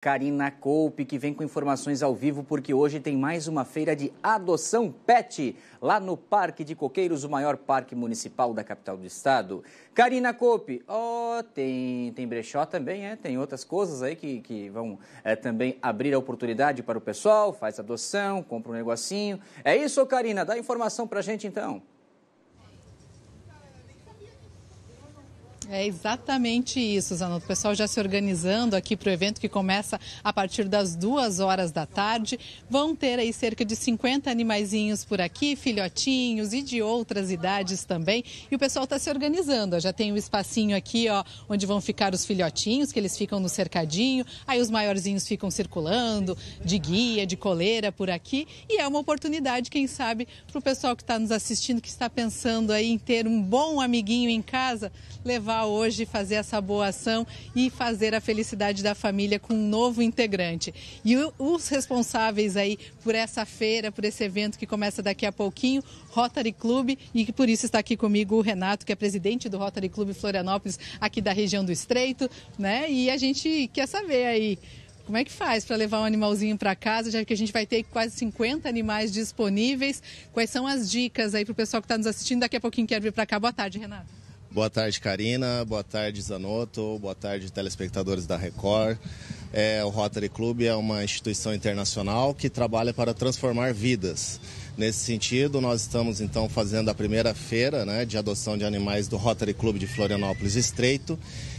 Karina Coupe, que vem com informações ao vivo, porque hoje tem mais uma feira de adoção pet, lá no Parque de Coqueiros, o maior parque municipal da capital do estado. Karina Coupe, oh, tem, tem brechó também, é? tem outras coisas aí que, que vão é, também abrir a oportunidade para o pessoal, faz adoção, compra um negocinho. É isso, Karina, dá informação para gente então. É exatamente isso, Zanotto. O pessoal já se organizando aqui para o evento que começa a partir das duas horas da tarde. Vão ter aí cerca de 50 animaizinhos por aqui, filhotinhos e de outras idades também. E o pessoal está se organizando. Já tem um espacinho aqui, ó, onde vão ficar os filhotinhos, que eles ficam no cercadinho. Aí os maiorzinhos ficam circulando, de guia, de coleira por aqui. E é uma oportunidade, quem sabe, para o pessoal que está nos assistindo, que está pensando aí em ter um bom amiguinho em casa, levar hoje, fazer essa boa ação e fazer a felicidade da família com um novo integrante. E os responsáveis aí por essa feira, por esse evento que começa daqui a pouquinho, Rotary Club e que por isso está aqui comigo o Renato, que é presidente do Rotary Clube Florianópolis, aqui da região do Estreito, né? E a gente quer saber aí como é que faz para levar um animalzinho para casa, já que a gente vai ter quase 50 animais disponíveis? Quais são as dicas aí para o pessoal que está nos assistindo? Daqui a pouquinho quer vir para cá. Boa tarde, Renato. Boa tarde, Karina. Boa tarde, Zanotto. Boa tarde, telespectadores da Record. É, o Rotary Club é uma instituição internacional que trabalha para transformar vidas. Nesse sentido, nós estamos então fazendo a primeira feira né, de adoção de animais do Rotary Club de Florianópolis Estreito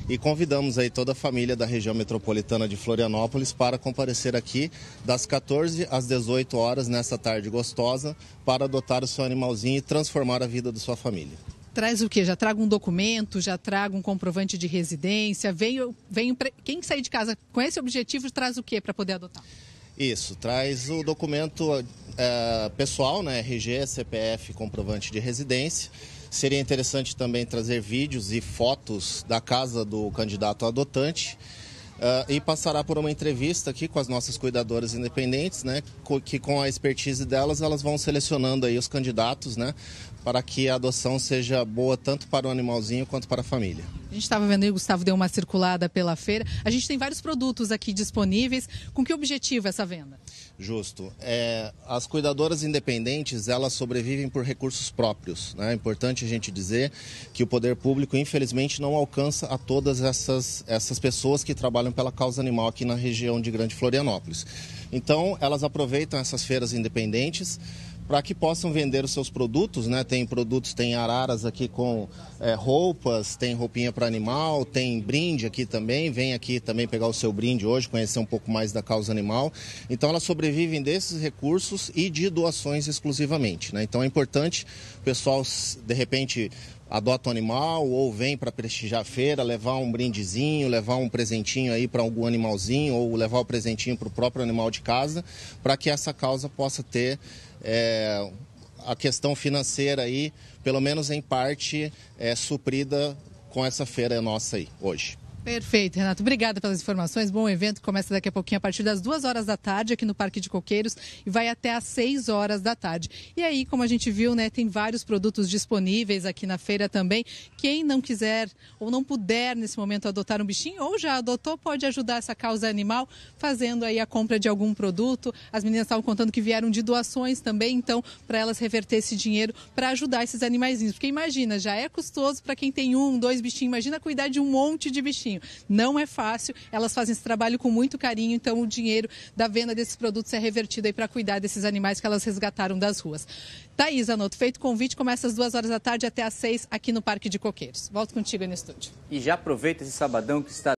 e convidamos aí toda a família da região metropolitana de Florianópolis para comparecer aqui das 14 às 18 horas nessa tarde gostosa para adotar o seu animalzinho e transformar a vida da sua família traz o quê? Já trago um documento, já trago um comprovante de residência, venho, venho pre... quem sair de casa com esse objetivo traz o quê para poder adotar? Isso, traz o documento é, pessoal, né, RG, CPF, comprovante de residência. Seria interessante também trazer vídeos e fotos da casa do candidato adotante. Uh, e passará por uma entrevista aqui com as nossas cuidadoras independentes, né, que com a expertise delas elas vão selecionando aí os candidatos, né, para que a adoção seja boa tanto para o animalzinho quanto para a família. A gente estava vendo aí, o Gustavo deu uma circulada pela feira. A gente tem vários produtos aqui disponíveis. Com que objetivo essa venda? Justo. É, as cuidadoras independentes, elas sobrevivem por recursos próprios. Né? É importante a gente dizer que o poder público, infelizmente, não alcança a todas essas, essas pessoas que trabalham pela causa animal aqui na região de Grande Florianópolis. Então, elas aproveitam essas feiras independentes para que possam vender os seus produtos, né? Tem produtos, tem araras aqui com é, roupas, tem roupinha para animal, tem brinde aqui também. Vem aqui também pegar o seu brinde hoje, conhecer um pouco mais da causa animal. Então elas sobrevivem desses recursos e de doações exclusivamente, né? Então é importante o pessoal de repente adota um animal ou vem para prestigiar a feira, levar um brindezinho, levar um presentinho aí para algum animalzinho ou levar o presentinho para o próprio animal de casa, para que essa causa possa ter é, a questão financeira aí, pelo menos em parte, é, suprida com essa feira nossa aí hoje. Perfeito, Renato. Obrigada pelas informações. Bom evento. Começa daqui a pouquinho, a partir das duas horas da tarde, aqui no Parque de Coqueiros, e vai até às seis horas da tarde. E aí, como a gente viu, né, tem vários produtos disponíveis aqui na feira também. Quem não quiser ou não puder nesse momento adotar um bichinho, ou já adotou, pode ajudar essa causa animal fazendo aí a compra de algum produto. As meninas estavam contando que vieram de doações também, então, para elas reverter esse dinheiro para ajudar esses animaizinhos. Porque imagina, já é custoso para quem tem um, dois bichinhos. Imagina cuidar de um monte de bichinho. Não é fácil, elas fazem esse trabalho com muito carinho, então o dinheiro da venda desses produtos é revertido aí para cuidar desses animais que elas resgataram das ruas. Thaís Anoto, feito o convite, começa às duas horas da tarde até às seis aqui no Parque de Coqueiros. Volto contigo aí no estúdio. E já aproveita esse sabadão que está